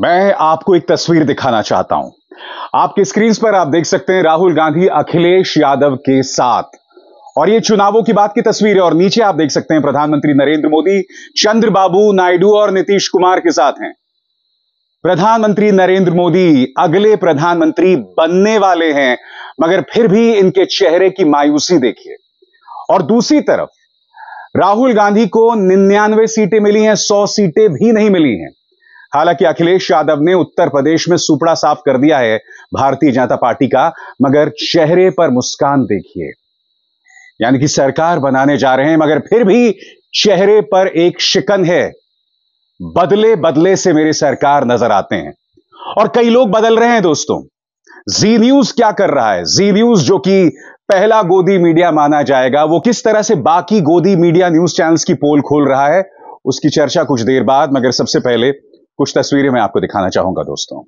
मैं आपको एक तस्वीर दिखाना चाहता हूं आपके स्क्रीन पर आप देख सकते हैं राहुल गांधी अखिलेश यादव के साथ और ये चुनावों की बात की तस्वीर है और नीचे आप देख सकते हैं प्रधानमंत्री नरेंद्र मोदी चंद्रबाबू नायडू और नीतीश कुमार के साथ हैं प्रधानमंत्री नरेंद्र मोदी अगले प्रधानमंत्री बनने वाले हैं मगर फिर भी इनके चेहरे की मायूसी देखिए और दूसरी तरफ राहुल गांधी को निन्यानवे सीटें मिली हैं सौ सीटें भी नहीं मिली हैं हालांकि अखिलेश यादव ने उत्तर प्रदेश में सुपड़ा साफ कर दिया है भारतीय जनता पार्टी का मगर चेहरे पर मुस्कान देखिए यानी कि सरकार बनाने जा रहे हैं मगर फिर भी चेहरे पर एक शिकन है बदले बदले से मेरी सरकार नजर आते हैं और कई लोग बदल रहे हैं दोस्तों जी न्यूज क्या कर रहा है जी न्यूज जो कि पहला गोदी मीडिया माना जाएगा वो किस तरह से बाकी गोदी मीडिया न्यूज चैनल्स की पोल खोल रहा है उसकी चर्चा कुछ देर बाद मगर सबसे पहले कुछ तस्वीरें मैं आपको दिखाना चाहूंगा दोस्तों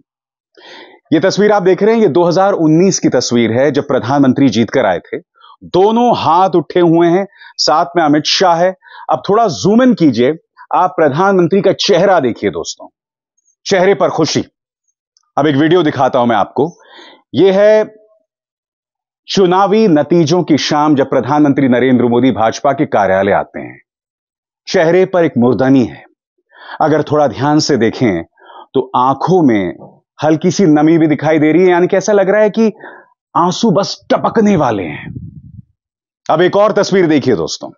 ये तस्वीर आप देख रहे हैं ये 2019 की तस्वीर है जब प्रधानमंत्री जीतकर आए थे दोनों हाथ उठे हुए हैं साथ में अमित शाह है अब थोड़ा जूम इन कीजिए आप प्रधानमंत्री का चेहरा देखिए दोस्तों चेहरे पर खुशी अब एक वीडियो दिखाता हूं मैं आपको यह है चुनावी नतीजों की शाम जब प्रधानमंत्री नरेंद्र मोदी भाजपा के कार्यालय आते हैं चेहरे पर एक मुर्दनी है अगर थोड़ा ध्यान से देखें तो आंखों में हल्की सी नमी भी दिखाई दे रही है यानी कि ऐसा लग रहा है कि आंसू बस टपकने वाले हैं अब एक और तस्वीर देखिए दोस्तों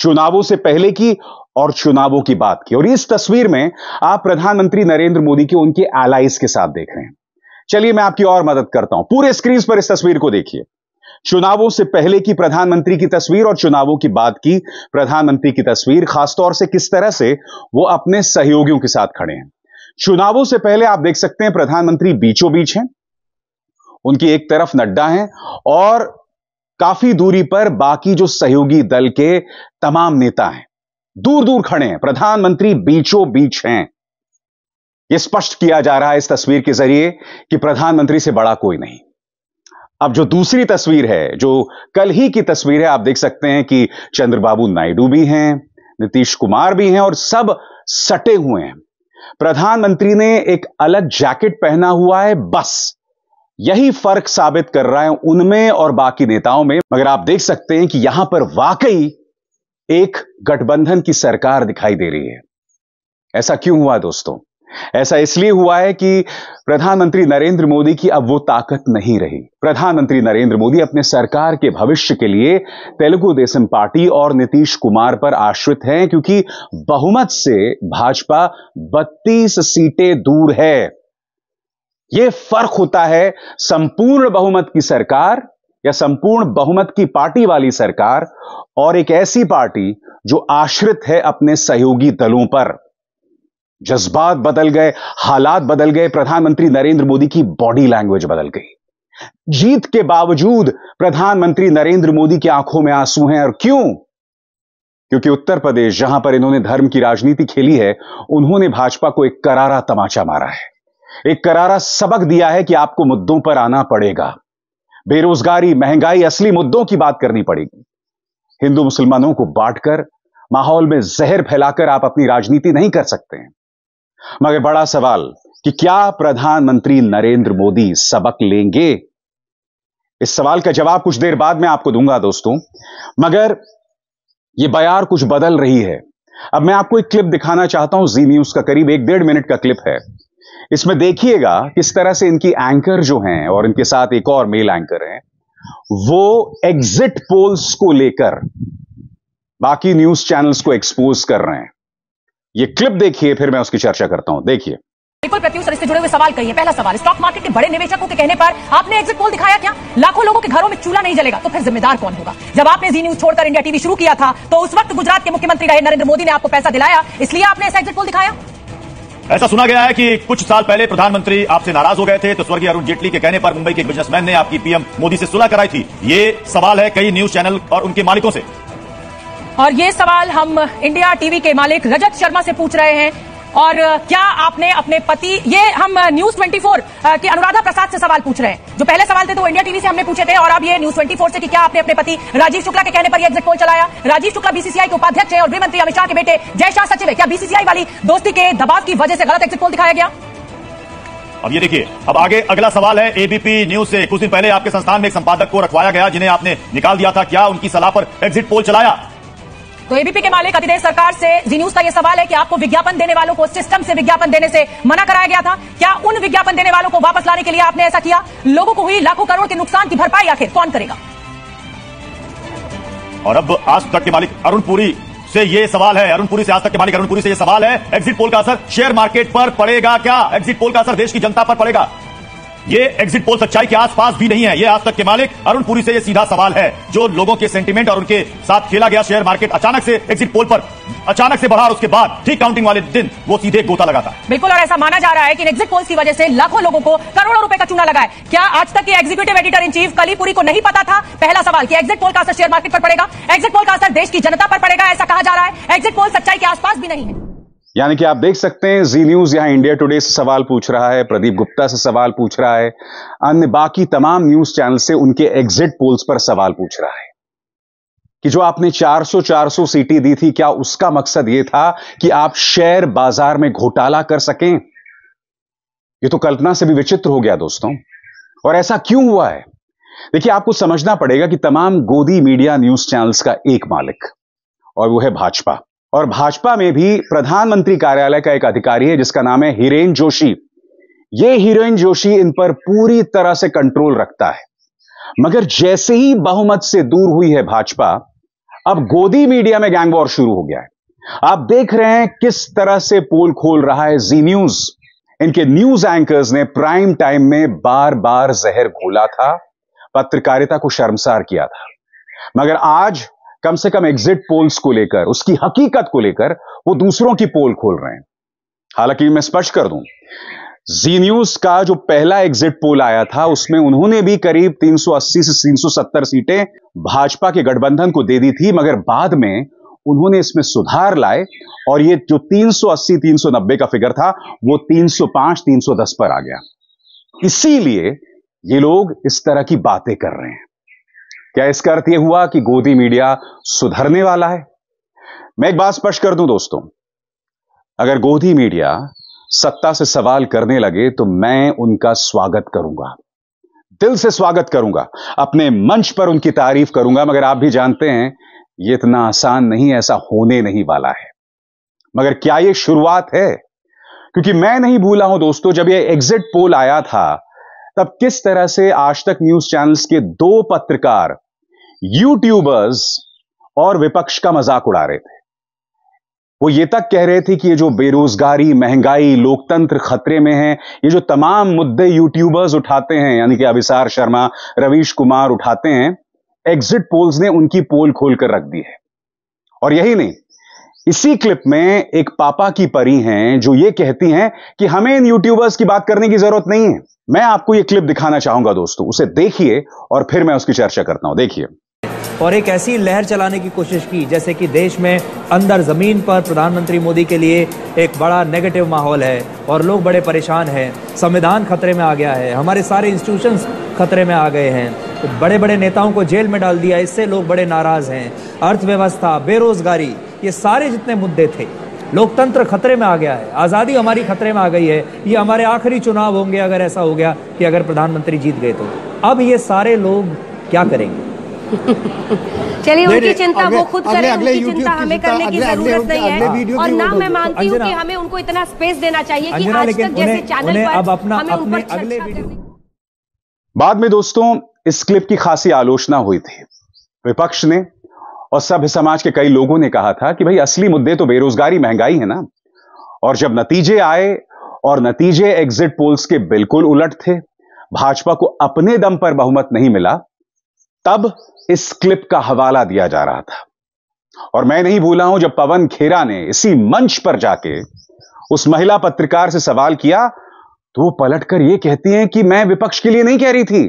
चुनावों से पहले की और चुनावों की बात की और इस तस्वीर में आप प्रधानमंत्री नरेंद्र मोदी के उनके एलाइज के साथ देख रहे हैं चलिए मैं आपकी और मदद करता हूं पूरे स्क्रीन पर इस तस्वीर को देखिए चुनावों से पहले की प्रधानमंत्री की तस्वीर और चुनावों की बात की प्रधानमंत्री की तस्वीर खासतौर से किस तरह से वो अपने सहयोगियों के साथ खड़े हैं चुनावों से पहले आप देख सकते हैं प्रधानमंत्री बीचों बीच हैं उनकी एक तरफ नड्डा हैं और काफी दूरी पर बाकी जो सहयोगी दल के तमाम नेता हैं दूर दूर खड़े हैं प्रधानमंत्री बीचों बीच हैं यह स्पष्ट किया जा रहा है इस तस्वीर के जरिए कि प्रधानमंत्री से बड़ा कोई नहीं अब जो दूसरी तस्वीर है जो कल ही की तस्वीर है आप देख सकते हैं कि चंद्रबाबू नायडू भी हैं नीतीश कुमार भी हैं और सब सटे हुए हैं प्रधानमंत्री ने एक अलग जैकेट पहना हुआ है बस यही फर्क साबित कर रहा है उनमें और बाकी नेताओं में मगर आप देख सकते हैं कि यहां पर वाकई एक गठबंधन की सरकार दिखाई दे रही है ऐसा क्यों हुआ दोस्तों ऐसा इसलिए हुआ है कि प्रधानमंत्री नरेंद्र मोदी की अब वो ताकत नहीं रही प्रधानमंत्री नरेंद्र मोदी अपने सरकार के भविष्य के लिए तेलुगु देशम पार्टी और नीतीश कुमार पर आश्रित हैं क्योंकि बहुमत से भाजपा 32 सीटें दूर है यह फर्क होता है संपूर्ण बहुमत की सरकार या संपूर्ण बहुमत की पार्टी वाली सरकार और एक ऐसी पार्टी जो आश्रित है अपने सहयोगी दलों पर जज्बात बदल गए हालात बदल गए प्रधानमंत्री नरेंद्र मोदी की बॉडी लैंग्वेज बदल गई जीत के बावजूद प्रधानमंत्री नरेंद्र मोदी की आंखों में आंसू हैं और क्यों क्योंकि उत्तर प्रदेश जहां पर इन्होंने धर्म की राजनीति खेली है उन्होंने भाजपा को एक करारा तमाचा मारा है एक करारा सबक दिया है कि आपको मुद्दों पर आना पड़ेगा बेरोजगारी महंगाई असली मुद्दों की बात करनी पड़ेगी हिंदू मुसलमानों को बांटकर माहौल में जहर फैलाकर आप अपनी राजनीति नहीं कर सकते हैं मगर बड़ा सवाल कि क्या प्रधानमंत्री नरेंद्र मोदी सबक लेंगे इस सवाल का जवाब कुछ देर बाद मैं आपको दूंगा दोस्तों मगर यह बयार कुछ बदल रही है अब मैं आपको एक क्लिप दिखाना चाहता हूं जी न्यूज का करीब एक डेढ़ मिनट का क्लिप है इसमें देखिएगा किस तरह से इनकी एंकर जो हैं और इनके साथ एक और मेल एंकर हैं वो एग्जिट पोल्स को लेकर बाकी न्यूज चैनल्स को एक्सपोज कर रहे हैं ये क्लिप देखिए फिर मैं उसकी चर्चा करता हूं देखिए बिल्कुल इससे जुड़े हुए सवाल करिए पहला सवाल स्टॉक मार्केट के बड़े निवेशकों के कहने पर आपने एग्जिट पोल दिखाया क्या लाखों लोगों के घरों में चूल्हा नहीं जलेगा तो फिर जिम्मेदार कौन होगा जब आपने जी न्यूज छोड़कर इंडिया टीवी शुरू किया था तो उस वक्त गुजरात के मुख्यमंत्री रहे नरेंद्र मोदी ने आपको पैसा दिलाया इसलिए आपने ऐसा एग्जिट पोल दिखाया ऐसा सुना गया है कि कुछ साल पहले प्रधानमंत्री आपसे नाराज हो गए थे तो स्वर्गीय अरुण जेटली के कहने पर मुंबई के बिजनेसमैन ने आपकी पीएम मोदी से सुलह कराई थी ये सवाल है कई न्यूज चैनल और उनके मालिकों से और ये सवाल हम इंडिया टीवी के मालिक रजत शर्मा से पूछ रहे हैं और क्या आपने अपने पति ये हम न्यूज 24 के अनुराधा प्रसाद से सवाल पूछ रहे हैं जो पहले सवाल थे तो इंडिया टीवी से हमने पूछे थे और अब ये न्यूज 24 से कि क्या आपने अपने पति राजीव शुक्ला के कहने पर एग्जिट पोल चलाया राजीव शुक्ला बीसीसीआई के उपाध्यक्ष है और गृह मंत्री अमित शाह के बेटे जय शाह सचिव है क्या बीसीसीआई वाली दोस्ती के दबाव की वजह से गलत एग्जिट पोल दिखाया गया अब ये देखिए अब आगे अगला सवाल है एबीपी न्यूज से कुछ दिन पहले आपके संस्थान में एक संपादक को रखवाया गया जिन्हें आपने निकाल दिया था क्या उनकी सलाह पर एग्जिट पोल चलाया तो एबीपी के मालिक अधिदेश सरकार से जी न्यूज का यह सवाल है कि आपको विज्ञापन देने वालों को सिस्टम से विज्ञापन देने से मना कराया गया था क्या उन विज्ञापन देने वालों को वापस लाने के लिए आपने ऐसा किया लोगों को हुई लाखों करोड़ के नुकसान की भरपाई आखिर कौन करेगा और अब आज तक के मालिक अरुण पुरी से ये सवाल है अरुणपुरी से आज तक के मालिक अरुणपुरी से ये सवाल है एग्जिट पोल का असर शेयर मार्केट पर पड़ेगा क्या एग्जिट पोल का असर देश की जनता पर पड़ेगा ये एग्जिट पोल सच्चाई के आसपास भी नहीं है ये आज तक के मालिक अरुण पुरी से ये सीधा सवाल है जो लोगों के सेंटीमेंट और उनके साथ खेला गया शेयर मार्केट अचानक से एग्जिट पोल पर अचानक से बढ़ा और उसके बाद ठीक काउंटिंग वाले दिन वो सीधे गोता लगा था बिल्कुल और ऐसा माना जा रहा है कि एग्जिट पोल की वजह से लाखों लोगों को करोड़ों रुपए का चूना लगा है क्या आज तक के एग्जीक्यूटिव एडिटर इन चीफ कलीपुरी को नहीं पता था पहला सवाल की एग्जिट पोल का असर शेयर मार्केट पर पड़ेगा एग्जिट पोल का असर देश की जनता पर पड़ेगा ऐसा कहा जा रहा है एग्जिट पोल सच्चाई के आसपास भी नहीं है यानी कि आप देख सकते हैं जी न्यूज यहां इंडिया टुडे से सवाल पूछ रहा है प्रदीप गुप्ता से सवाल पूछ रहा है अन्य बाकी तमाम न्यूज चैनल से उनके एग्जिट पोल्स पर सवाल पूछ रहा है कि जो आपने 400 400 सीटें दी थी क्या उसका मकसद यह था कि आप शेयर बाजार में घोटाला कर सकें यह तो कल्पना से भी विचित्र हो गया दोस्तों और ऐसा क्यों हुआ है देखिए आपको समझना पड़ेगा कि तमाम गोदी मीडिया न्यूज चैनल्स का एक मालिक और वो है भाजपा और भाजपा में भी प्रधानमंत्री कार्यालय का एक अधिकारी है जिसका नाम है हिरेन जोशी ये हिरेन जोशी इन पर पूरी तरह से कंट्रोल रखता है मगर जैसे ही बहुमत से दूर हुई है भाजपा अब गोदी मीडिया में गैंगवॉर शुरू हो गया है आप देख रहे हैं किस तरह से पोल खोल रहा है जी न्यूज इनके न्यूज एंकर्स ने प्राइम टाइम में बार बार जहर घोला था पत्रकारिता को शर्मसार किया था मगर आज कम से कम एग्जिट पोल्स को लेकर उसकी हकीकत को लेकर वो दूसरों की पोल खोल रहे हैं हालांकि मैं स्पष्ट कर दूं जी न्यूज का जो पहला एग्जिट पोल आया था उसमें उन्होंने भी करीब 380 से 370 सीटें भाजपा के गठबंधन को दे दी थी मगर बाद में उन्होंने इसमें सुधार लाए और ये जो 380 390 का फिगर था वो 305 310 पर आ गया इसीलिए ये लोग इस तरह की बातें कर रहे हैं क्या इसका अर्थ यह हुआ कि गोदी मीडिया सुधरने वाला है मैं एक बात स्पष्ट कर दूं दोस्तों अगर गोदी मीडिया सत्ता से सवाल करने लगे तो मैं उनका स्वागत करूंगा दिल से स्वागत करूंगा अपने मंच पर उनकी तारीफ करूंगा मगर आप भी जानते हैं ये इतना आसान नहीं ऐसा होने नहीं वाला है मगर क्या यह शुरुआत है क्योंकि मैं नहीं भूला हूं दोस्तों जब यह एग्जिट पोल आया था तब किस तरह से आज तक न्यूज चैनल्स के दो पत्रकार यूट्यूबर्स और विपक्ष का मजाक उड़ा रहे थे वो ये तक कह रहे थे कि ये जो बेरोजगारी महंगाई लोकतंत्र खतरे में है ये जो तमाम मुद्दे यूट्यूबर्स उठाते हैं यानी कि अभिसार शर्मा रवीश कुमार उठाते हैं एग्जिट पोल्स ने उनकी पोल खोलकर रख दी है और यही नहीं इसी क्लिप में एक पापा की परी हैं जो ये कहती हैं कि हमें इन यूट्यूबर्स की बात करने की जरूरत नहीं है मैं आपको ये क्लिप दिखाना चाहूंगा दोस्तों उसे देखिए और फिर मैं उसकी चर्चा करता हूं देखिए और एक ऐसी लहर चलाने की कोशिश की जैसे कि देश में अंदर ज़मीन पर प्रधानमंत्री मोदी के लिए एक बड़ा नेगेटिव माहौल है और लोग बड़े परेशान हैं संविधान खतरे में आ गया है हमारे सारे इंस्टीट्यूशंस खतरे में आ गए हैं तो बड़े बड़े नेताओं को जेल में डाल दिया इससे लोग बड़े नाराज़ हैं अर्थव्यवस्था बेरोज़गारी ये सारे जितने मुद्दे थे लोकतंत्र खतरे में आ गया है आज़ादी हमारी खतरे में आ गई है ये हमारे आखिरी चुनाव होंगे अगर ऐसा हो गया कि अगर प्रधानमंत्री जीत गए तो अब ये सारे लोग क्या करेंगे चलिए उनकी चिंता वो खुद करें उनकी चिंता हमें करने की जरूरत नहीं है और ना मैं मानती हूँ कि हमें उनको इतना स्पेस देना चाहिए कि आज तक जैसे चैनल पर हमें ऊपर अगले बाद में दोस्तों इस क्लिप की खासी आलोचना हुई थी विपक्ष ने और सभ्य समाज के कई लोगों ने कहा था कि भाई असली मुद्दे तो बेरोजगारी महंगाई है ना और जब नतीजे आए और नतीजे एग्जिट पोल्स के बिल्कुल उलट थे भाजपा को अपने दम पर बहुमत नहीं मिला तब इस क्लिप का हवाला दिया जा रहा था और मैं नहीं भूला हूं जब पवन खेरा ने इसी मंच पर जाके उस महिला पत्रकार से सवाल किया तो वो पलटकर ये कहती हैं कि मैं विपक्ष के लिए नहीं कह रही थी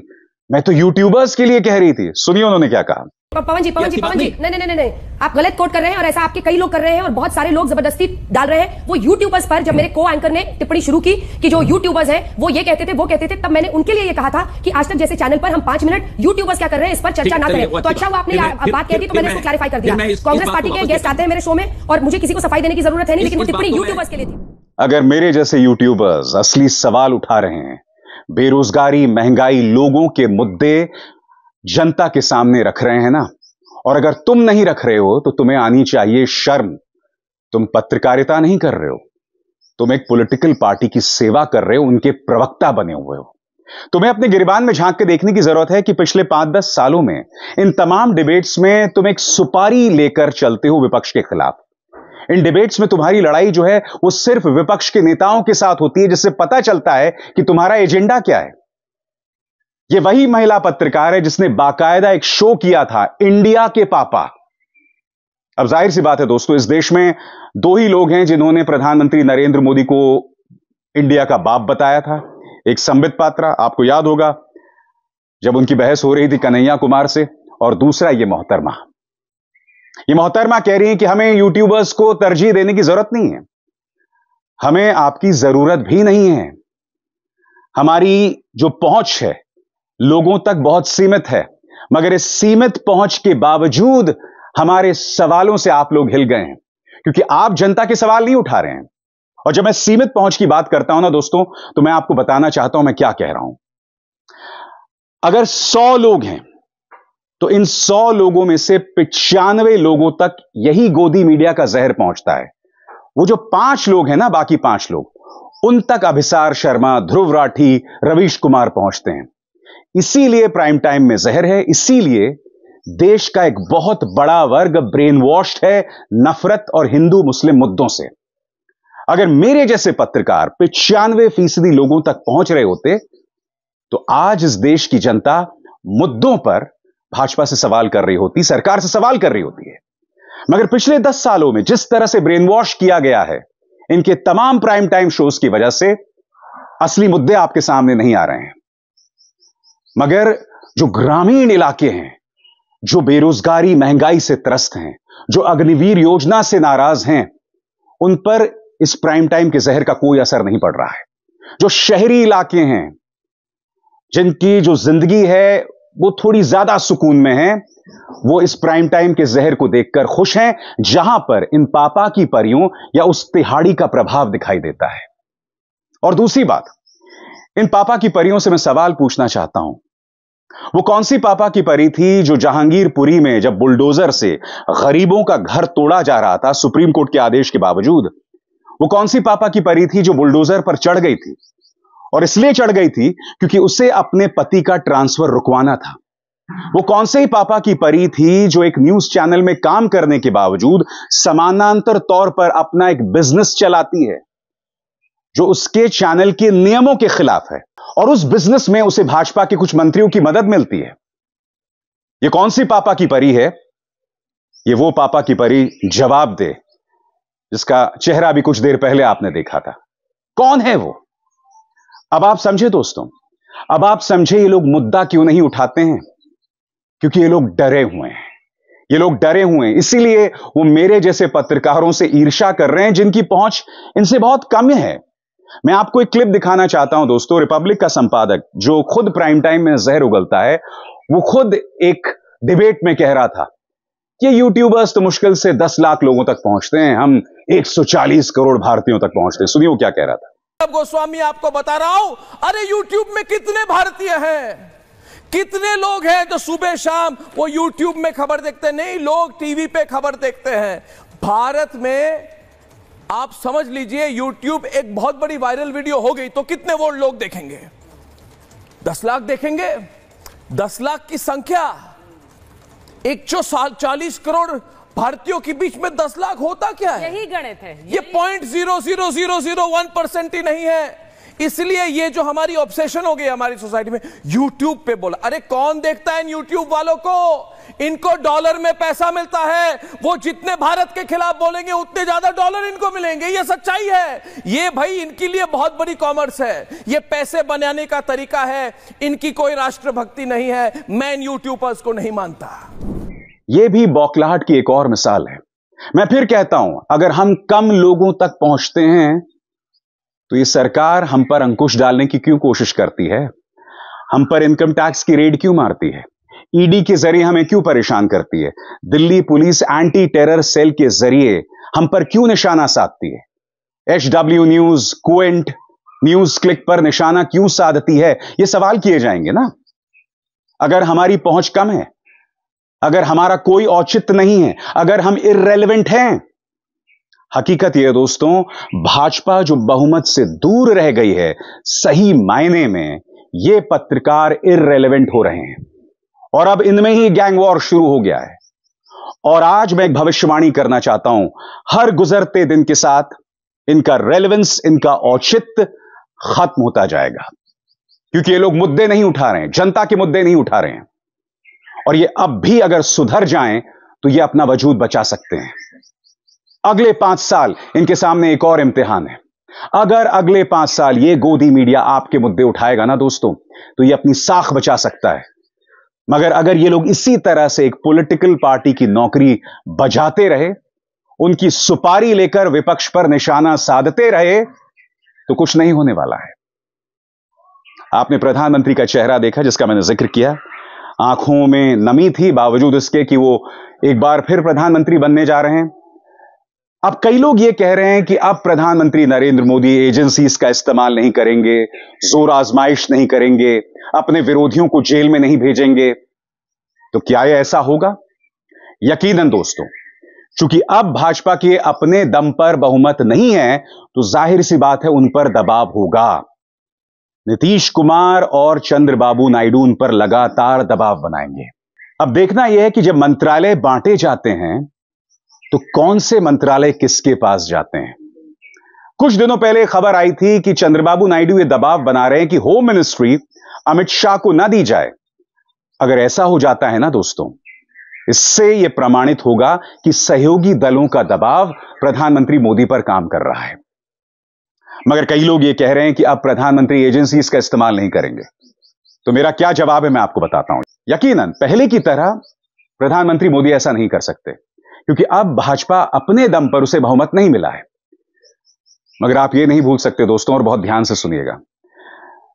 मैं तो यूट्यूबर्स के लिए कह रही थी सुनिए उन्होंने क्या कहा पवन जी पवन जी पवन जी नहीं नहीं नहीं आप गलत कोट कर रहे हैं और ऐसा आपके कई लोग कर रहे हैं और बहुत सारे लोग जबरदस्ती डाल रहे हैं वो यूट्यूबर्स पर जब मेरे को हम्म। एंकर ने टिप्पणी शुरू की कि जो यूट्यूबर्स हैं वो ये कहते थे वो कहते थे तब मैंने उनके लिए ये कहा था कि आज तक जैसे चैनल पर हम पांच मिनट यूट्यूबर्स क्या कर रहे हैं इस पर चर्चा ना करें तो अच्छा वो आपने बात कह दी तो मैंने इसको क्लैरिफाई कर दिया कांग्रेस पार्टी के गेस्ट आते हैं मेरे शो में और मुझे किसी को सफाई देने की जरूरत है नहीं लेकिन वो टिप्पणी यूट्यूबर्स के लिए थी अगर मेरे जैसे यूट्यूबर्स असली सवाल उठा रहे हैं बेरोजगारी महंगाई लोगों के मुद्दे जनता के सामने रख रहे हैं ना और अगर तुम नहीं रख रहे हो तो तुम्हें आनी चाहिए शर्म तुम पत्रकारिता नहीं कर रहे हो तुम एक पॉलिटिकल पार्टी की सेवा कर रहे हो उनके प्रवक्ता बने हुए हो तुम्हें अपने गिरबान में झांक के देखने की जरूरत है कि पिछले पांच दस सालों में इन तमाम डिबेट्स में तुम एक सुपारी लेकर चलते हो विपक्ष के खिलाफ इन डिबेट्स में तुम्हारी लड़ाई जो है वो सिर्फ विपक्ष के नेताओं के साथ होती है जिससे पता चलता है कि तुम्हारा एजेंडा क्या है ये वही महिला पत्रकार है जिसने बाकायदा एक शो किया था इंडिया के पापा अब जाहिर सी बात है दोस्तों इस देश में दो ही लोग हैं जिन्होंने प्रधानमंत्री नरेंद्र मोदी को इंडिया का बाप बताया था एक संबित पात्रा आपको याद होगा जब उनकी बहस हो रही थी कन्हैया कुमार से और दूसरा ये मोहतरमा ये मोहतरमा कह रही है कि हमें यूट्यूबर्स को तरजीह देने की जरूरत नहीं है हमें आपकी जरूरत भी नहीं है हमारी जो पहुंच है लोगों तक बहुत सीमित है मगर इस सीमित पहुंच के बावजूद हमारे सवालों से आप लोग हिल गए हैं क्योंकि आप जनता के सवाल नहीं उठा रहे हैं और जब मैं सीमित पहुंच की बात करता हूं ना दोस्तों तो मैं आपको बताना चाहता हूं मैं क्या कह रहा हूं अगर सौ लोग हैं तो इन सौ लोगों में से पिचानवे लोगों तक यही गोदी मीडिया का जहर पहुंचता है वो जो पांच लोग हैं ना बाकी पांच लोग उन तक अभिसार शर्मा ध्रुव राठी रवीश कुमार पहुंचते हैं इसीलिए प्राइम टाइम में जहर है इसीलिए देश का एक बहुत बड़ा वर्ग ब्रेन वॉश्ड है नफरत और हिंदू मुस्लिम मुद्दों से अगर मेरे जैसे पत्रकार पिचानवे फीसदी लोगों तक पहुंच रहे होते तो आज इस देश की जनता मुद्दों पर भाजपा से सवाल कर रही होती सरकार से सवाल कर रही होती है मगर पिछले दस सालों में जिस तरह से ब्रेन वॉश किया गया है इनके तमाम प्राइम टाइम शोज की वजह से असली मुद्दे आपके सामने नहीं आ रहे हैं मगर जो ग्रामीण इलाके हैं जो बेरोजगारी महंगाई से त्रस्त हैं जो अग्निवीर योजना से नाराज हैं उन पर इस प्राइम टाइम के जहर का कोई असर नहीं पड़ रहा है जो शहरी इलाके हैं जिनकी जो जिंदगी है वो थोड़ी ज्यादा सुकून में है वो इस प्राइम टाइम के जहर को देखकर खुश हैं जहां पर इन पापा की परियों या उस तिहाड़ी का प्रभाव दिखाई देता है और दूसरी बात इन पापा की परियों से मैं सवाल पूछना चाहता हूं वो कौन सी पापा की परी थी जो जहांगीरपुरी में जब बुलडोजर से गरीबों का घर तोड़ा जा रहा था सुप्रीम कोर्ट के आदेश के बावजूद वो कौन सी पापा की परी थी जो बुलडोजर पर चढ़ गई थी और इसलिए चढ़ गई थी क्योंकि उसे अपने पति का ट्रांसफर रुकवाना था वो कौन से ही पापा की परी थी जो एक न्यूज चैनल में काम करने के बावजूद समानांतर तौर पर अपना एक बिजनेस चलाती है जो उसके चैनल के नियमों के खिलाफ है और उस बिजनेस में उसे भाजपा के कुछ मंत्रियों की मदद मिलती है ये कौन सी पापा की परी है ये वो पापा की परी जवाब दे जिसका चेहरा भी कुछ देर पहले आपने देखा था कौन है वो अब आप समझे दोस्तों अब आप समझे ये लोग मुद्दा क्यों नहीं उठाते हैं क्योंकि ये लोग डरे हुए हैं ये लोग डरे हुए हैं इसीलिए वो मेरे जैसे पत्रकारों से ईर्षा कर रहे हैं जिनकी पहुंच इनसे बहुत कम है मैं आपको एक क्लिप दिखाना चाहता हूं दोस्तों रिपब्लिक का संपादक जो खुद प्राइम टाइम में जहर उगलता है वो खुद एक डिबेट में कह रहा था कि यूट्यूबर्स तो मुश्किल से 10 लाख लोगों तक पहुंचते हैं हम 140 करोड़ भारतीयों तक पहुंचते हैं सुनिए वो क्या कह रहा था गोस्वामी आपको बता रहा हूं अरे यूट्यूब में कितने भारतीय हैं कितने लोग हैं जो सुबह शाम वो यूट्यूब में खबर देखते नहीं लोग टीवी पे खबर देखते हैं भारत में आप समझ लीजिए यूट्यूब एक बहुत बड़ी वायरल वीडियो हो गई तो कितने वोट लोग देखेंगे दस लाख देखेंगे दस लाख की संख्या एक सौ चालीस करोड़ भारतीयों के बीच में दस लाख होता क्या है यही गणित है ये point zero zero zero zero one percent ही नहीं है इसलिए ये जो हमारी ऑब्सेशन हो गई हमारी सोसाइटी में यूट्यूब पे बोला अरे कौन देखता है यूट्यूब वालों को इनको डॉलर में पैसा मिलता है वो जितने भारत के खिलाफ बोलेंगे उतने ज्यादा डॉलर इनको मिलेंगे ये सच्चाई है ये भाई इनके लिए बहुत बड़ी कॉमर्स है ये पैसे बनाने का तरीका है इनकी कोई राष्ट्रभक्ति नहीं है मैं इन यूट्यूबर्स को नहीं मानता ये भी बौखलाहट की एक और मिसाल है मैं फिर कहता हूं अगर हम कम लोगों तक पहुंचते हैं तो ये सरकार हम पर अंकुश डालने की क्यों कोशिश करती है हम पर इनकम टैक्स की रेड क्यों मारती है ईडी e के जरिए हमें क्यों परेशान करती है Delhi police anti terror cell के जरिए हम पर क्यों निशाना साधती है H W news Quint news click पर निशाना क्यों साधती है ये सवाल किए जाएंगे ना अगर हमारी पहुंच कम है अगर हमारा कोई औचित्य नहीं है अगर हम इरेलीवेंट हैं हकीकत यह दोस्तों भाजपा जो बहुमत से दूर रह गई है सही मायने में ये पत्रकार इरेलीवेंट हो रहे हैं और अब इनमें ही गैंग वॉर शुरू हो गया है और आज मैं एक भविष्यवाणी करना चाहता हूं हर गुजरते दिन के साथ इनका रेलेवेंस इनका औचित्य खत्म होता जाएगा क्योंकि ये लोग मुद्दे नहीं उठा रहे हैं जनता के मुद्दे नहीं उठा रहे हैं और ये अब भी अगर सुधर जाएं तो ये अपना वजूद बचा सकते हैं अगले पांच साल इनके सामने एक और इम्तिहान है अगर अगले पांच साल ये गोदी मीडिया आपके मुद्दे उठाएगा ना दोस्तों तो ये अपनी साख बचा सकता है मगर अगर ये लोग इसी तरह से एक पॉलिटिकल पार्टी की नौकरी बजाते रहे उनकी सुपारी लेकर विपक्ष पर निशाना साधते रहे तो कुछ नहीं होने वाला है आपने प्रधानमंत्री का चेहरा देखा जिसका मैंने जिक्र किया आंखों में नमी थी बावजूद इसके कि वो एक बार फिर प्रधानमंत्री बनने जा रहे हैं अब कई लोग ये कह रहे हैं कि अब प्रधानमंत्री नरेंद्र मोदी एजेंसीज का इस्तेमाल नहीं करेंगे जोर आजमाइश नहीं करेंगे अपने विरोधियों को जेल में नहीं भेजेंगे तो क्या यह ऐसा होगा यकीनन दोस्तों चूंकि अब भाजपा के अपने दम पर बहुमत नहीं है तो जाहिर सी बात है उन पर दबाव होगा नीतीश कुमार और चंद्रबाबू नायडू उन पर लगातार दबाव बनाएंगे अब देखना यह है कि जब मंत्रालय बांटे जाते हैं तो कौन से मंत्रालय किसके पास जाते हैं कुछ दिनों पहले खबर आई थी कि चंद्रबाबू नायडू ये दबाव बना रहे हैं कि होम मिनिस्ट्री अमित शाह को ना दी जाए अगर ऐसा हो जाता है ना दोस्तों इससे यह प्रमाणित होगा कि सहयोगी दलों का दबाव प्रधानमंत्री मोदी पर काम कर रहा है मगर कई लोग ये कह रहे हैं कि अब प्रधानमंत्री एजेंसी इसका इस्तेमाल नहीं करेंगे तो मेरा क्या जवाब है मैं आपको बताता हूं यकीनन पहले की तरह प्रधानमंत्री मोदी ऐसा नहीं कर सकते क्योंकि अब भाजपा अपने दम पर उसे बहुमत नहीं मिला है मगर आप ये नहीं भूल सकते दोस्तों और बहुत ध्यान से सुनिएगा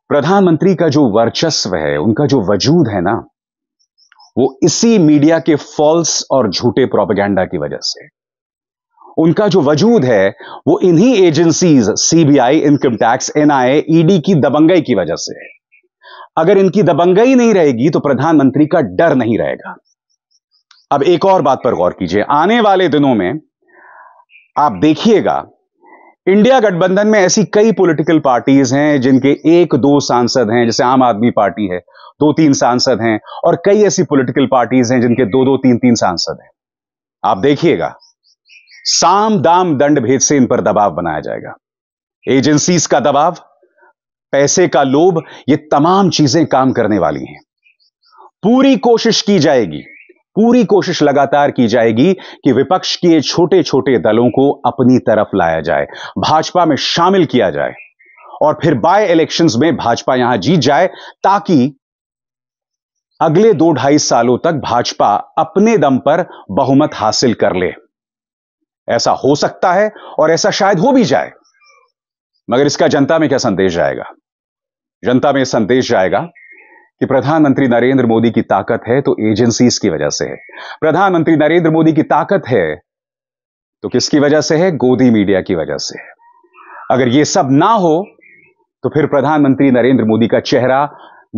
प्रधानमंत्री का जो वर्चस्व है उनका जो वजूद है ना वो इसी मीडिया के फॉल्स और झूठे प्रोपेगेंडा की वजह से उनका जो वजूद है वो इन्हीं agencies CBI income tax NIA ED की दबंगई की वजह से है अगर इनकी दबंगई नहीं रहेगी तो प्रधानमंत्री का डर नहीं रहेगा अब एक और बात पर गौर कीजिए आने वाले दिनों में आप देखिएगा इंडिया गठबंधन में ऐसी कई पॉलिटिकल पार्टीज हैं जिनके एक दो सांसद हैं जैसे आम आदमी पार्टी है दो तीन सांसद हैं और कई ऐसी पॉलिटिकल पार्टीज हैं जिनके दो दो तीन तीन सांसद हैं आप देखिएगा साम दाम दंड भेद से इन पर दबाव बनाया जाएगा एजेंसीज का दबाव पैसे का लोभ ये तमाम चीजें काम करने वाली हैं पूरी कोशिश की जाएगी पूरी कोशिश लगातार की जाएगी कि विपक्ष के छोटे छोटे दलों को अपनी तरफ लाया जाए भाजपा में शामिल किया जाए और फिर बाय इलेक्शंस में भाजपा यहां जीत जाए ताकि अगले दो ढाई सालों तक भाजपा अपने दम पर बहुमत हासिल कर ले ऐसा हो सकता है और ऐसा शायद हो भी जाए मगर इसका जनता में क्या संदेश जाएगा जनता में संदेश जाएगा कि प्रधानमंत्री नरेंद्र मोदी की ताकत है तो एजेंसीज की वजह से है प्रधानमंत्री नरेंद्र मोदी की ताकत है तो किसकी वजह से है गोदी मीडिया की वजह से है अगर ये सब ना हो तो फिर प्रधानमंत्री नरेंद्र मोदी का चेहरा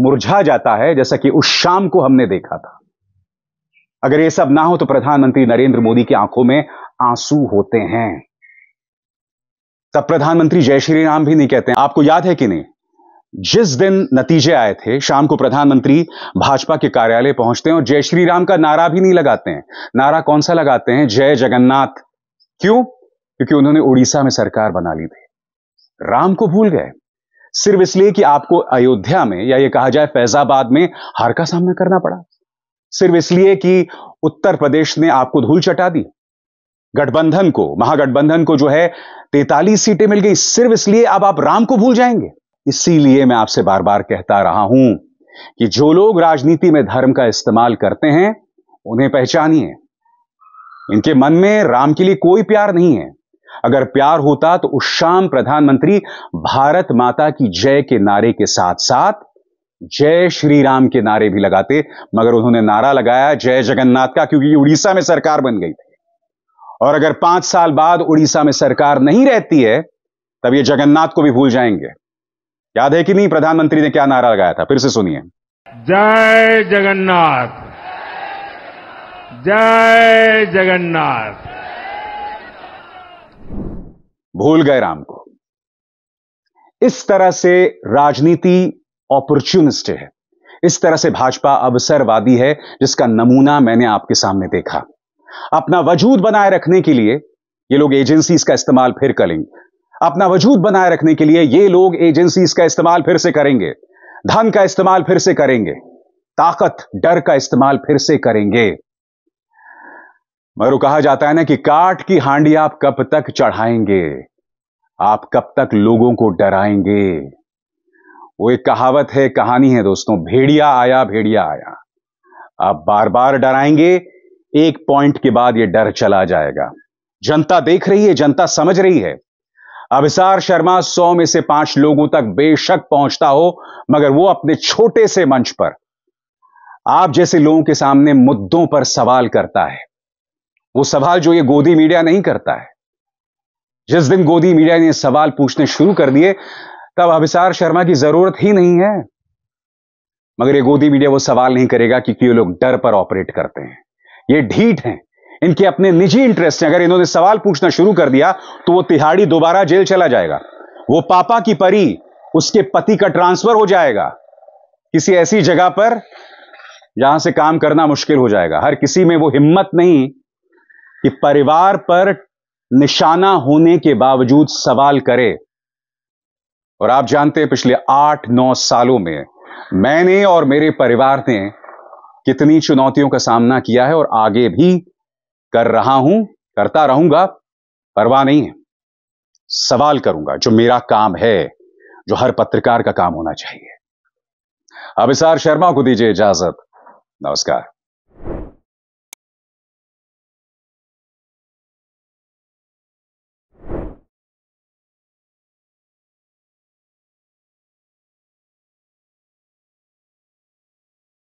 मुरझा जाता है जैसा कि उस शाम को हमने देखा था अगर ये सब ना हो तो प्रधानमंत्री नरेंद्र मोदी की आंखों में आंसू होते हैं तब प्रधानमंत्री जय श्री राम भी नहीं कहते आपको याद है कि नहीं जिस दिन नतीजे आए थे शाम को प्रधानमंत्री भाजपा के कार्यालय पहुंचते हैं और जय श्री राम का नारा भी नहीं लगाते हैं नारा कौन सा लगाते हैं जय जगन्नाथ क्यों क्योंकि उन्होंने उड़ीसा में सरकार बना ली थी राम को भूल गए सिर्फ इसलिए कि आपको अयोध्या में या ये कहा जाए फैजाबाद में हार का सामना करना पड़ा सिर्फ इसलिए कि उत्तर प्रदेश ने आपको धूल चटा दी गठबंधन को महागठबंधन को जो है तैतालीस सीटें मिल गई सिर्फ इसलिए अब आप राम को भूल जाएंगे इसीलिए मैं आपसे बार बार कहता रहा हूं कि जो लोग राजनीति में धर्म का इस्तेमाल करते हैं उन्हें पहचानिए इनके मन में राम के लिए कोई प्यार नहीं है अगर प्यार होता तो उस शाम प्रधानमंत्री भारत माता की जय के नारे के साथ साथ जय श्री राम के नारे भी लगाते मगर उन्होंने नारा लगाया जय जगन्नाथ का क्योंकि उड़ीसा में सरकार बन गई थी और अगर पांच साल बाद उड़ीसा में सरकार नहीं रहती है तब ये जगन्नाथ को भी भूल जाएंगे याद है कि नहीं प्रधानमंत्री ने क्या नारा लगाया था फिर से सुनिए जय जगन्नाथ जय जगन्नाथ भूल गए राम को इस तरह से राजनीति अपॉर्चुनिस्ट है इस तरह से भाजपा अवसरवादी है जिसका नमूना मैंने आपके सामने देखा अपना वजूद बनाए रखने के लिए ये लोग एजेंसीज का इस्तेमाल फिर करेंगे अपना वजूद बनाए रखने के लिए ये लोग एजेंसीज का इस्तेमाल फिर से करेंगे धन का इस्तेमाल फिर से करेंगे ताकत डर का इस्तेमाल फिर से करेंगे मगर कहा जाता है ना कि काट की हांडी आप कब तक चढ़ाएंगे आप कब तक लोगों को डराएंगे वो एक कहावत है कहानी है दोस्तों भेड़िया आया भेड़िया आया आप बार बार डराएंगे एक पॉइंट के बाद ये डर चला जाएगा जनता देख रही है जनता समझ रही है अभिसार शर्मा सौ में से पांच लोगों तक बेशक पहुंचता हो मगर वो अपने छोटे से मंच पर आप जैसे लोगों के सामने मुद्दों पर सवाल करता है वो सवाल जो ये गोदी मीडिया नहीं करता है जिस दिन गोदी मीडिया ने सवाल पूछने शुरू कर दिए तब अभिसार शर्मा की जरूरत ही नहीं है मगर ये गोदी मीडिया वो सवाल नहीं करेगा क्योंकि ये लोग डर पर ऑपरेट करते हैं ये ढीठ हैं इनके अपने निजी इंटरेस्ट हैं अगर इन्होंने सवाल पूछना शुरू कर दिया तो वो तिहाड़ी दोबारा जेल चला जाएगा वो पापा की परी उसके पति का ट्रांसफर हो जाएगा किसी ऐसी जगह पर जहां से काम करना मुश्किल हो जाएगा हर किसी में वो हिम्मत नहीं कि परिवार पर निशाना होने के बावजूद सवाल करे और आप जानते हैं पिछले आठ नौ सालों में मैंने और मेरे परिवार ने कितनी चुनौतियों का सामना किया है और आगे भी कर रहा हूं करता रहूंगा परवाह नहीं है सवाल करूंगा जो मेरा काम है जो हर पत्रकार का काम होना चाहिए अब इसार शर्मा को दीजिए इजाजत नमस्कार